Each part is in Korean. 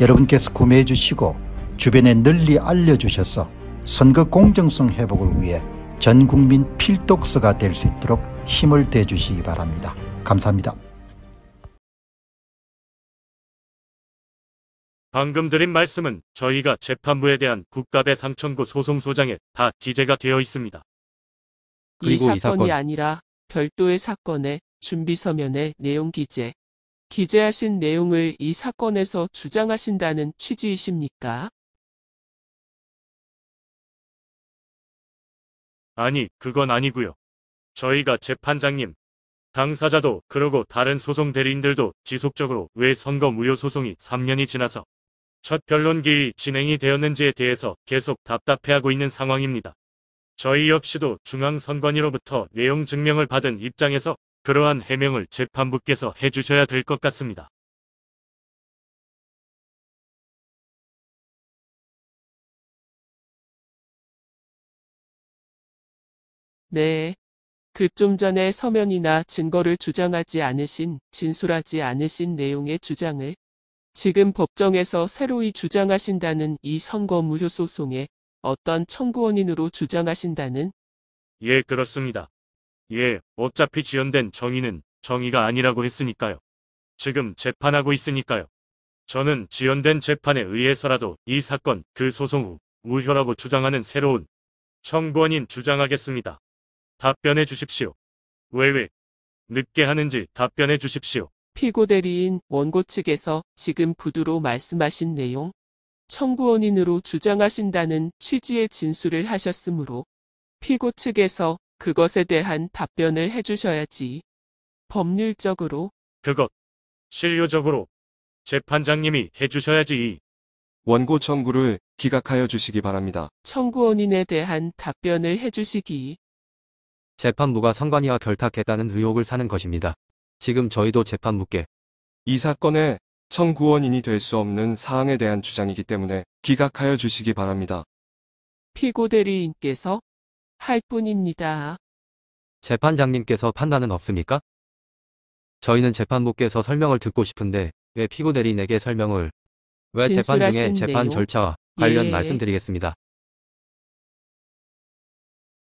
여러분께서 구매해 주시고 주변에 널리 알려주셔서 선거 공정성 회복을 위해 전국민 필독서가 될 수 있도록 힘을 대주시기 바랍니다. 감사합니다. 방금 드린 말씀은 저희가 재판부에 대한 국가배상 청구 소송소장에 다 기재가 되어 있습니다. 이 사건이 이 사건. 아니라 별도의 사건의 준비 서면의 내용 기재 기재하신 내용을 이 사건에서 주장하신다는 취지이십니까? 아니, 그건 아니고요. 저희가 재판장님, 당사자도 그러고 다른 소송 대리인들도 지속적으로 왜 선거 무효 소송이 3년이 지나서 첫 변론기의 진행이 되었는지에 대해서 계속 답답해하고 있는 상황입니다. 저희 역시도 중앙선관위로부터 내용 증명을 받은 입장에서 그러한 해명을 재판부께서 해주셔야 될 것 같습니다. 네. 그 좀 전에 서면이나 증거를 주장하지 않으신, 진술하지 않으신 내용의 주장을 지금 법정에서 새로이 주장하신다는 이 선거 무효 소송에 어떤 청구원인으로 주장하신다는? 예, 그렇습니다. 예, 어차피 지연된 정의는 정의가 아니라고 했으니까요. 지금 재판하고 있으니까요. 저는 지연된 재판에 의해서라도 이 사건, 그 소송 후우효라고 주장하는 새로운 청구원인 주장하겠습니다. 답변해 주십시오. 왜 왜 늦게 하는지 답변해 주십시오. 피고 대리인 원고 측에서 지금 부두로 말씀하신 내용, 청구원인으로 주장하신다는 취지의 진술을 하셨으므로 피고 측에서 그것에 대한 답변을 해주셔야지. 법률적으로 그것 실효적으로 재판장님이 해주셔야지. 원고 청구를 기각하여 주시기 바랍니다. 청구원인에 대한 답변을 해주시기. 재판부가 선관위와 결탁했다는 의혹을 사는 것입니다. 지금 저희도 재판부께 이 사건의 청구원인이 될 수 없는 사항에 대한 주장이기 때문에 기각하여 주시기 바랍니다. 피고 대리인께서 할 뿐입니다. 재판장님께서 판단은 없습니까? 저희는 재판부께서 설명을 듣고 싶은데 왜 피고 대리인에게 설명을 왜 재판 중에 재판 절차와 관련 예. 말씀드리겠습니다.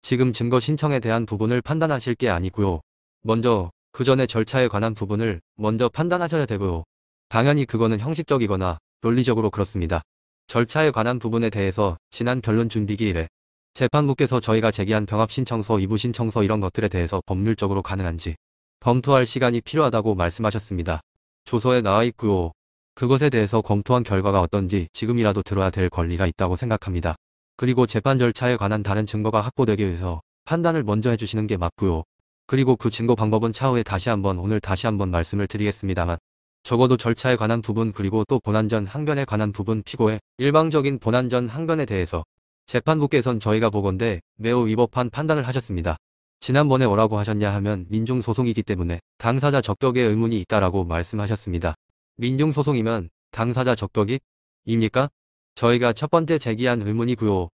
지금 증거 신청에 대한 부분을 판단하실 게 아니고요. 먼저 그 전에 절차에 관한 부분을 먼저 판단하셔야 되고요. 당연히 그거는 형식적이거나 논리적으로 그렇습니다. 절차에 관한 부분에 대해서 지난 변론 준비기일에 재판부께서 저희가 제기한 병합신청서, 이부신청서 이런 것들에 대해서 법률적으로 가능한지 검토할 시간이 필요하다고 말씀하셨습니다. 조서에 나와 있고요. 그것에 대해서 검토한 결과가 어떤지 지금이라도 들어야 될 권리가 있다고 생각합니다. 그리고 재판 절차에 관한 다른 증거가 확보되기 위해서 판단을 먼저 해주시는 게 맞고요. 그리고 그 증거 방법은 차후에 다시 한번 오늘 다시 한번 말씀을 드리겠습니다만 적어도 절차에 관한 부분 그리고 또 본안 전 항변에 관한 부분 피고의 일방적인 본안 전 항변에 대해서 재판부께선 저희가 보건데 매우 위법한 판단을 하셨습니다. 지난번에 뭐라고 하셨냐 하면 민중소송이기 때문에 당사자 적격에 의문이 있다라고 말씀하셨습니다. 민중소송이면 당사자 적격이 입니까? 저희가 첫 번째 제기한 의문이구요두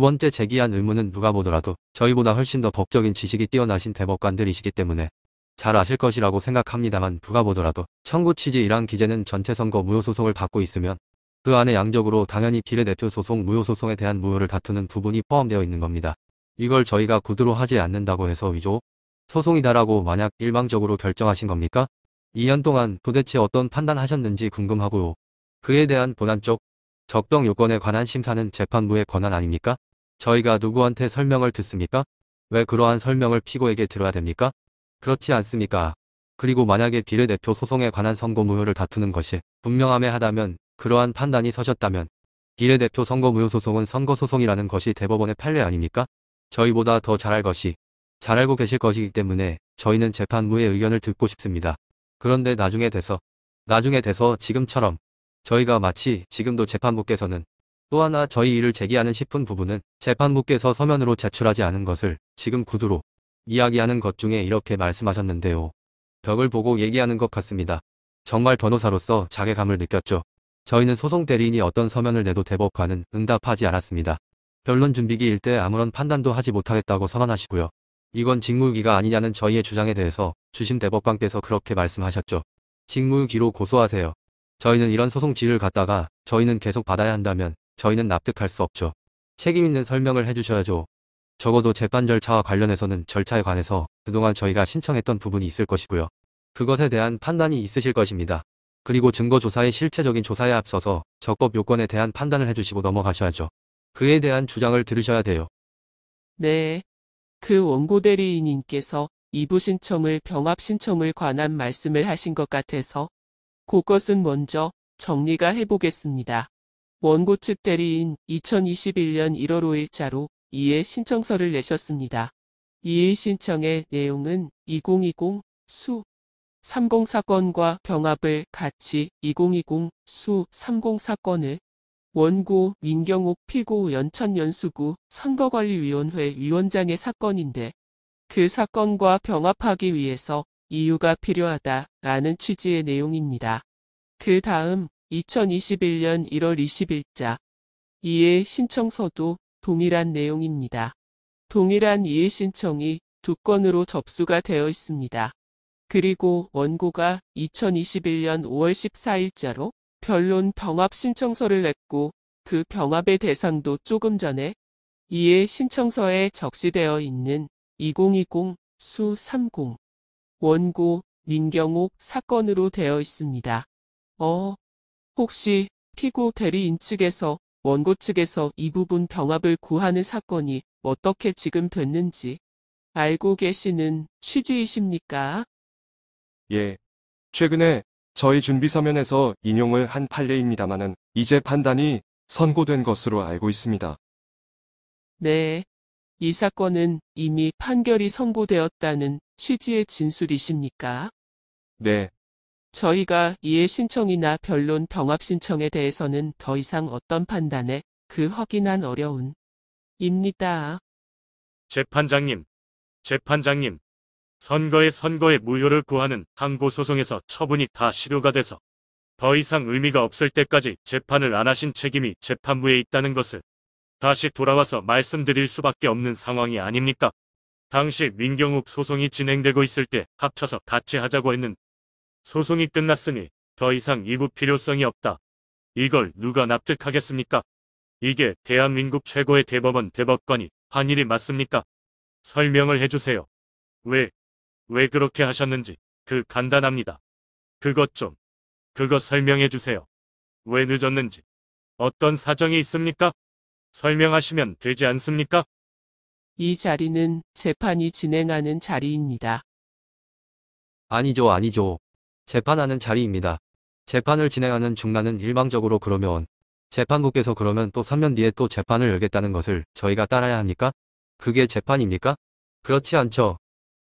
번째 제기한 의문은 누가 보더라도 저희보다 훨씬 더 법적인 지식이 뛰어나신 대법관들이시기 때문에 잘 아실 것이라고 생각합니다만 누가 보더라도 청구 취지 이항 기재는 전체 선거 무효소송을 받고 있으면 그 안에 양적으로 당연히 비례 대표 소송 무효소송에 대한 무효를 다투는 부분이 포함되어 있는 겁니다. 이걸 저희가 구두로 하지 않는다고 해서 위조, 소송이다라고 만약 일방적으로 결정하신 겁니까? 2년 동안 도대체 어떤 판단하셨는지 궁금하고요. 그에 대한 본안쪽 적정 요건에 관한 심사는 재판부의 권한 아닙니까? 저희가 누구한테 설명을 듣습니까? 왜 그러한 설명을 피고에게 들어야 됩니까? 그렇지 않습니까? 그리고 만약에 비례대표 소송에 관한 선고 무효를 다투는 것이 분명함에 하다면 그러한 판단이 서셨다면 이례 대표 선거 무효소송은 선거소송이라는 것이 대법원의 판례 아닙니까? 저희보다 더 잘 알 것이 잘 알고 계실 것이기 때문에 저희는 재판부의 의견을 듣고 싶습니다. 그런데 나중에 돼서 나중에 돼서 지금처럼 저희가 마치 지금도 재판부께서는 또 하나 저희 일을 제기하는 싶은 부분은 재판부께서 서면으로 제출하지 않은 것을 지금 구두로 이야기하는 것 중에 이렇게 말씀하셨는데요. 벽을 보고 얘기하는 것 같습니다. 정말 변호사로서 자괴감을 느꼈죠. 저희는 소송 대리인이 어떤 서면을 내도 대법관은 응답하지 않았습니다. 변론 준비기일 때 아무런 판단도 하지 못하겠다고 선언하시고요. 이건 직무유기가 아니냐는 저희의 주장에 대해서 주심 대법관께서 그렇게 말씀하셨죠. 직무유기로 고소하세요. 저희는 이런 소송 지를 갖다가 저희는 계속 받아야 한다면 저희는 납득할 수 없죠. 책임 있는 설명을 해주셔야죠. 적어도 재판 절차와 관련해서는 절차에 관해서 그동안 저희가 신청했던 부분이 있을 것이고요. 그것에 대한 판단이 있으실 것입니다. 그리고 증거조사의 실체적인 조사에 앞서서 적법 요건에 대한 판단을 해주시고 넘어가셔야죠. 그에 대한 주장을 들으셔야 돼요. 네. 그 원고 대리인님께서 이부 신청을 병합 신청을 관한 말씀을 하신 것 같아서 그것은 먼저 정리가 해보겠습니다. 원고 측 대리인 2021년 1월 5일자로 이에 신청서를 내셨습니다. 이의 신청의 내용은 2020수 3 0사건과 병합을 같이 2020 수 3 0사건을 원고 민경욱 피고 연천연수구 선거관리위원회 위원장의 사건인데 그 사건과 병합하기 위해서 이유가 필요하다라는 취지의 내용입니다. 그 다음 2021년 1월 20일자 이해 신청서도 동일한 내용입니다. 동일한 이해 신청이 두 건으로 접수가 되어 있습니다. 그리고 원고가 2021년 5월 14일자로 변론 병합 신청서를 냈고 그 병합의 대상도 조금 전에 이에 신청서에 적시되어 있는 2020 수 30 원고 민경옥 사건으로 되어 있습니다. 어, 혹시 피고 대리인 측에서 원고 측에서 이 부분 병합을 구하는 사건이 어떻게 지금 됐는지 알고 계시는 취지이십니까? 예. 최근에 저희 준비 서면에서 인용을 한판례입니다마는 이제 판단이 선고된 것으로 알고 있습니다. 네. 이 사건은 이미 판결이 선고되었다는 취지의 진술이십니까? 네. 저희가 이해 신청이나 변론 병합 신청에 대해서는 더 이상 어떤 판단에 그 확인한 어려운 입니다. 재판장님, 재판장님, 선거의 선거의 무효를 구하는 항고소송에서 처분이 다 실효가 돼서 더 이상 의미가 없을 때까지 재판을 안 하신 책임이 재판부에 있다는 것을 다시 돌아와서 말씀드릴 수밖에 없는 상황이 아닙니까? 당시 민경욱 소송이 진행되고 있을 때 합쳐서 같이 하자고 했는 소송이 끝났으니 더 이상 이부 필요성이 없다. 이걸 누가 납득하겠습니까? 이게 대한민국 최고의 대법원 대법관이 한 일이 맞습니까? 설명을 해주세요. 왜왜 그렇게 하셨는지 그 간단합니다. 그것 좀, 그것 설명해 주세요. 왜 늦었는지, 어떤 사정이 있습니까? 설명하시면 되지 않습니까? 이 자리는 재판이 진행하는 자리입니다. 아니죠, 아니죠. 재판하는 자리입니다. 재판을 진행하는 중란은 일방적으로 그러면 재판부께서 그러면 또 3년 뒤에 또 재판을 열겠다는 것을 저희가 따라야 합니까? 그게 재판입니까? 그렇지 않죠.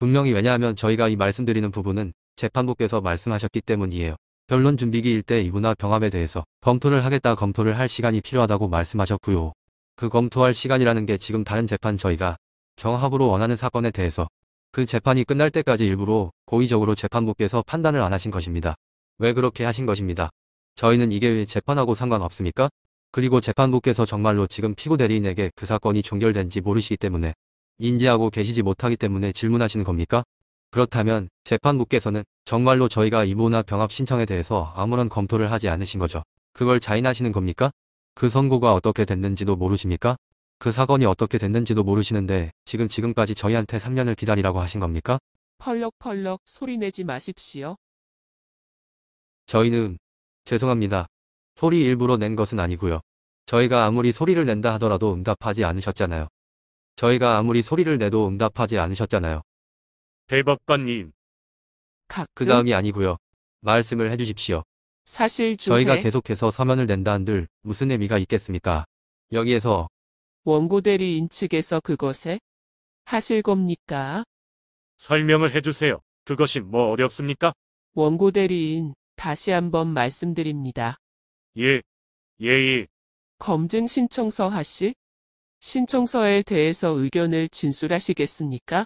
분명히 왜냐하면 저희가 이 말씀드리는 부분은 재판부께서 말씀하셨기 때문이에요. 변론 준비기일 때이분나 병합에 대해서 검토를 하겠다 검토를 할 시간이 필요하다고 말씀하셨고요. 그 검토할 시간이라는 게 지금 다른 재판 저희가 경합으로 원하는 사건에 대해서 그 재판이 끝날 때까지 일부러 고의적으로 재판부께서 판단을 안 하신 것입니다. 왜 그렇게 하신 것입니다. 저희는 이게 왜 재판하고 상관없습니까? 그리고 재판부께서 정말로 지금 피고 대리인에게 그 사건이 종결된지 모르시기 때문에 인지하고 계시지 못하기 때문에 질문하시는 겁니까? 그렇다면 재판부께서는 정말로 저희가 이모나 병합 신청에 대해서 아무런 검토를 하지 않으신 거죠. 그걸 자인하시는 겁니까? 그 선고가 어떻게 됐는지도 모르십니까? 그 사건이 어떻게 됐는지도 모르시는데 지금 지금까지 저희한테 3년을 기다리라고 하신 겁니까? 펄럭펄럭 소리내지 마십시오. 저희는 죄송합니다. 소리 일부러 낸 것은 아니고요. 저희가 아무리 소리를 낸다 하더라도 응답하지 않으셨잖아요. 저희가 아무리 소리를 내도 응답하지 않으셨잖아요. 대법관님. 가그 다음이 아니고요. 말씀을 해주십시오. 사실 주회 저희가 계속해서 서면을 낸다 한들 무슨 의미가 있겠습니까? 여기에서 원고 대리인 측에서 그것에 하실 겁니까? 설명을 해주세요. 그것이 뭐 어렵습니까? 원고 대리인 다시 한번 말씀드립니다. 예. 예, 예. 검증 신청서 하실 신청서에 대해서 의견을 진술하시겠습니까?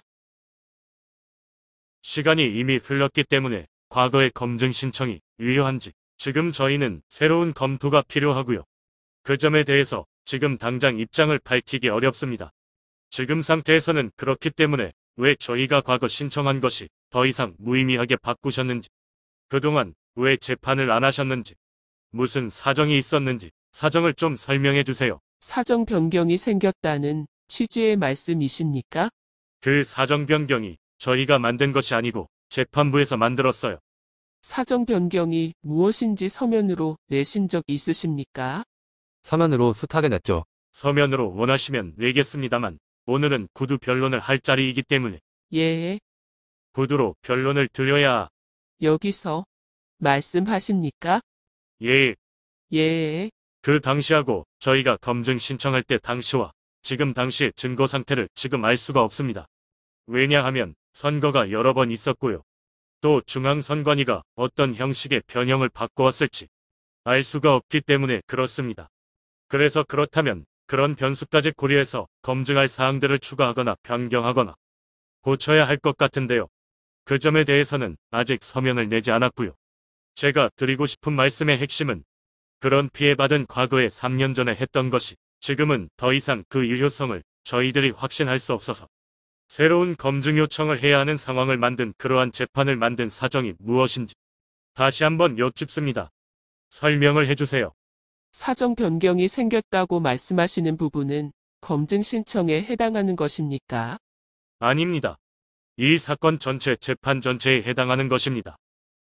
시간이 이미 흘렀기 때문에 과거의 검증 신청이 유효한지 지금 저희는 새로운 검토가 필요하고요. 그 점에 대해서 지금 당장 입장을 밝히기 어렵습니다. 지금 상태에서는 그렇기 때문에 왜 저희가 과거 신청한 것이 더 이상 무의미하게 바꾸셨는지, 그동안 왜 재판을 안 하셨는지, 무슨 사정이 있었는지 사정을 좀 설명해 주세요. 사정 변경이 생겼다는 취지의 말씀이십니까? 그 사정 변경이 저희가 만든 것이 아니고 재판부에서 만들었어요. 사정 변경이 무엇인지 서면으로 내신 적 있으십니까? 서면으로 수탁을 냈죠. 서면으로 원하시면 내겠습니다만 오늘은 구두 변론을 할 자리이기 때문에 예, 구두로 변론을 드려야 여기서 말씀하십니까? 예 예, 그 당시하고 저희가 검증 신청할 때 당시와 지금 당시 증거 상태를 지금 알 수가 없습니다. 왜냐하면 선거가 여러 번 있었고요. 또 중앙선관위가 어떤 형식의 변형을 바꿔왔을지 알 수가 없기 때문에 그렇습니다. 그래서 그렇다면 그런 변수까지 고려해서 검증할 사항들을 추가하거나 변경하거나 고쳐야 할 것 같은데요. 그 점에 대해서는 아직 서면을 내지 않았고요. 제가 드리고 싶은 말씀의 핵심은 그런 피해받은 과거에 3년 전에 했던 것이 지금은 더 이상 그 유효성을 저희들이 확신할 수 없어서 새로운 검증 요청을 해야 하는 상황을 만든 그러한 재판을 만든 사정이 무엇인지 다시 한번 여쭙습니다. 설명을 해주세요. 사정 변경이 생겼다고 말씀하시는 부분은 검증 신청에 해당하는 것입니까? 아닙니다. 이 사건 전체 재판 전체에 해당하는 것입니다.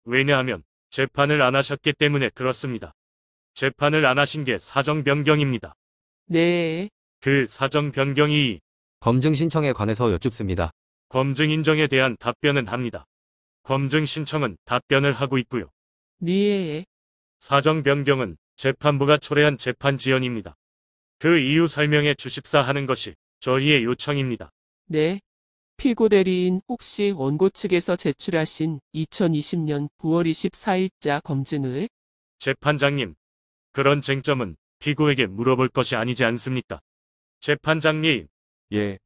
왜냐하면 재판을 안 하셨기 때문에 그렇습니다. 재판을 안 하신 게 사정 변경입니다. 네. 그 사정 변경이 검증 신청에 관해서 여쭙습니다. 검증 인정에 대한 답변은 합니다. 검증 신청은 답변을 하고 있고요. 네. 사정 변경은 재판부가 초래한 재판 지연입니다. 그 이유 설명해 주십사 하는 것이 저희의 요청입니다. 네. 피고 대리인 혹시 원고 측에서 제출하신 2020년 9월 24일자 검증을 재판장님, 그런 쟁점은 피고에게 물어볼 것이 아니지 않습니까? 재판장님. 예.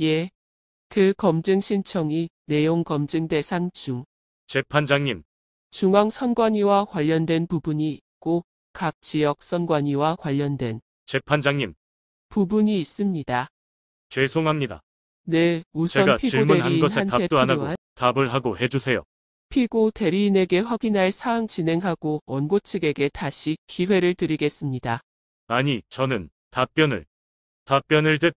예. 그 검증 신청이 내용 검증 대상 중 재판장님. 중앙선관위와 관련된 부분이 있고 각 지역 선관위와 관련된 재판장님. 부분이 있습니다. 죄송합니다. 네, 우선 제가 질문한 것에 대리인한 답도 안 하고 답을 하고 해주세요. 피고 대리인에게 확인할 사항 진행하고 원고 측에게 다시 기회를 드리겠습니다. 아니, 저는 답변을, 답변을 듣,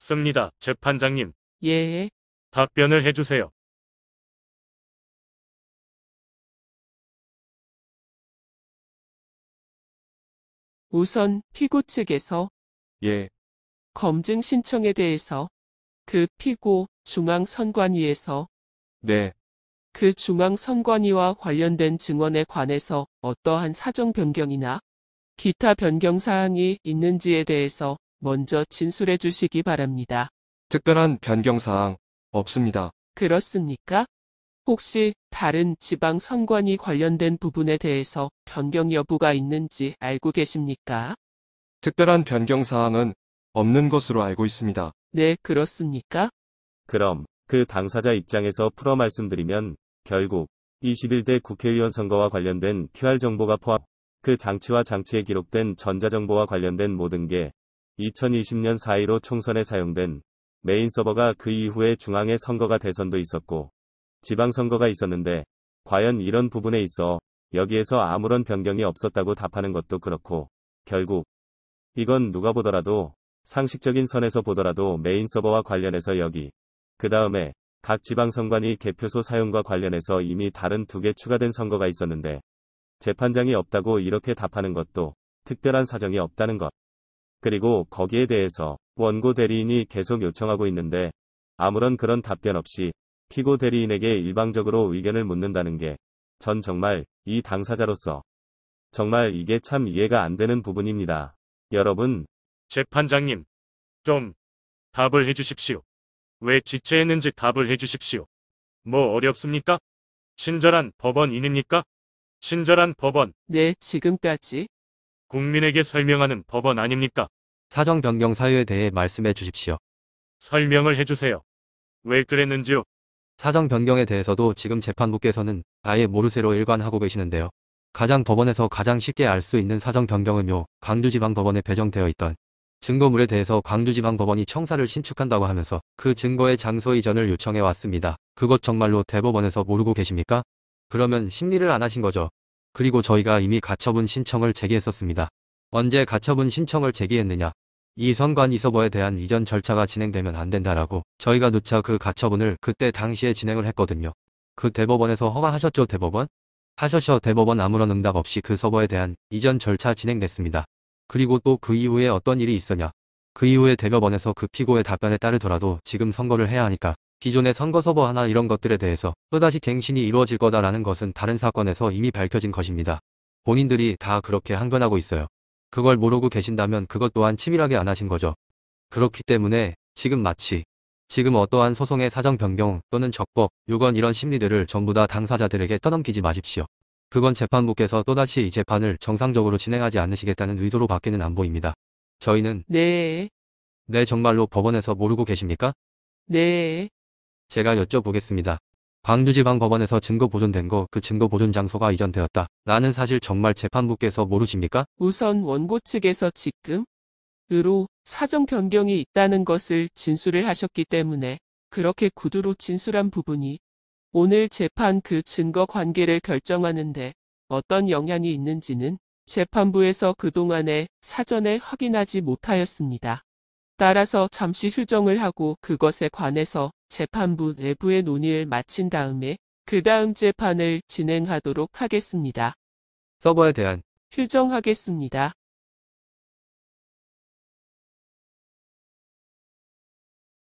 습니다 재판장님, 예, 답변을 해주세요. 우선 피고 측에서 예, 검증 신청에 대해서 그 피고 중앙선관위에서 네, 그 중앙선관위와 관련된 증언에 관해서 어떠한 사정 변경이나 기타 변경 사항이 있는지에 대해서 먼저 진술해 주시기 바랍니다. 특별한 변경 사항 없습니다. 그렇습니까? 혹시 다른 지방선관위 관련된 부분에 대해서 변경 여부가 있는지 알고 계십니까? 특별한 변경 사항은 없는 것으로 알고 있습니다. 네, 그렇습니까? 그럼 그 당사자 입장에서 풀어 말씀드리면 결국 21대 국회의원 선거와 관련된 QR 정보가 포함 그 장치와 장치에 기록된 전자정보와 관련된 모든 게 2020년 4 1로 총선에 사용된 메인 서버가 그 이후에 중앙의 선거가 대선도 있었고 지방선거가 있었는데 과연 이런 부분에 있어 여기에서 아무런 변경이 없었다고 답하는 것도 그렇고 결국 이건 누가 보더라도 상식적인 선에서 보더라도 메인 서버와 관련해서 여기 그 다음에 각 지방선관위 개표소 사용과 관련해서 이미 다른 두 개 추가된 선거가 있었는데 재판장이 없다고 이렇게 답하는 것도 특별한 사정이 없다는 것. 그리고 거기에 대해서 원고 대리인이 계속 요청하고 있는데 아무런 그런 답변 없이 피고 대리인에게 일방적으로 의견을 묻는다는 게 전 정말 이 당사자로서 정말 이게 참 이해가 안 되는 부분입니다. 여러분 재판장님 좀 답을 해주십시오. 왜 지체했는지 답을 해주십시오. 뭐 어렵습니까? 친절한 법원인입니까? 친절한 법원. 네, 지금까지. 국민에게 설명하는 법원 아닙니까? 사정 변경 사유에 대해 말씀해 주십시오. 설명을 해주세요. 왜 그랬는지요? 사정 변경에 대해서도 지금 재판부께서는 아예 모르쇠로 일관하고 계시는데요. 가장 법원에서 가장 쉽게 알 수 있는 사정 변경은요, 광주지방법원에 배정되어 있던 증거물에 대해서 광주지방법원이 청사를 신축한다고 하면서 그 증거의 장소 이전을 요청해 왔습니다. 그것 정말로 대법원에서 모르고 계십니까? 그러면 심리를 안 하신 거죠. 그리고 저희가 이미 가처분 신청을 제기했었습니다. 언제 가처분 신청을 제기했느냐? 이선관 이서버에 대한 이전 절차가 진행되면 안 된다라고 저희가 누차 그 가처분을 그때 당시에 진행을 했거든요. 그 대법원에서 허가하셨죠 대법원? 하셔셔 대법원 아무런 응답 없이 그 서버에 대한 이전 절차 진행됐습니다. 그리고 또 그 이후에 어떤 일이 있었냐. 그 이후에 대법원에서 그 피고의 답변에 따르더라도 지금 선거를 해야 하니까 기존의 선거서버 하나 이런 것들에 대해서 또다시 갱신이 이루어질 거다라는 것은 다른 사건에서 이미 밝혀진 것입니다. 본인들이 다 그렇게 항변하고 있어요. 그걸 모르고 계신다면 그것 또한 치밀하게 안 하신 거죠. 그렇기 때문에 지금 마치 지금 어떠한 소송의 사정 변경 또는 적법, 요건 이런 심리들을 전부 다 당사자들에게 떠넘기지 마십시오. 그건 재판부께서 또다시 이 재판을 정상적으로 진행하지 않으시겠다는 의도로 밖에는 안 보입니다. 저희는 네. 네 정말로 법원에서 모르고 계십니까? 네. 제가 여쭤보겠습니다. 광주지방 법원에서 증거 보존된 거 그 증거 보존 장소가 이전되었다. 나는 사실 정말 재판부께서 모르십니까? 우선 원고 측에서 지금 으로 사정 변경이 있다는 것을 진술을 하셨기 때문에 그렇게 구두로 진술한 부분이 오늘 재판 그 증거 관계를 결정하는데 어떤 영향이 있는지는 재판부에서 그동안에 사전에 확인하지 못하였습니다. 따라서 잠시 휴정을 하고 그것에 관해서 재판부 내부의 논의를 마친 다음에 그 다음 재판을 진행하도록 하겠습니다. 서버에 대한 휴정하겠습니다.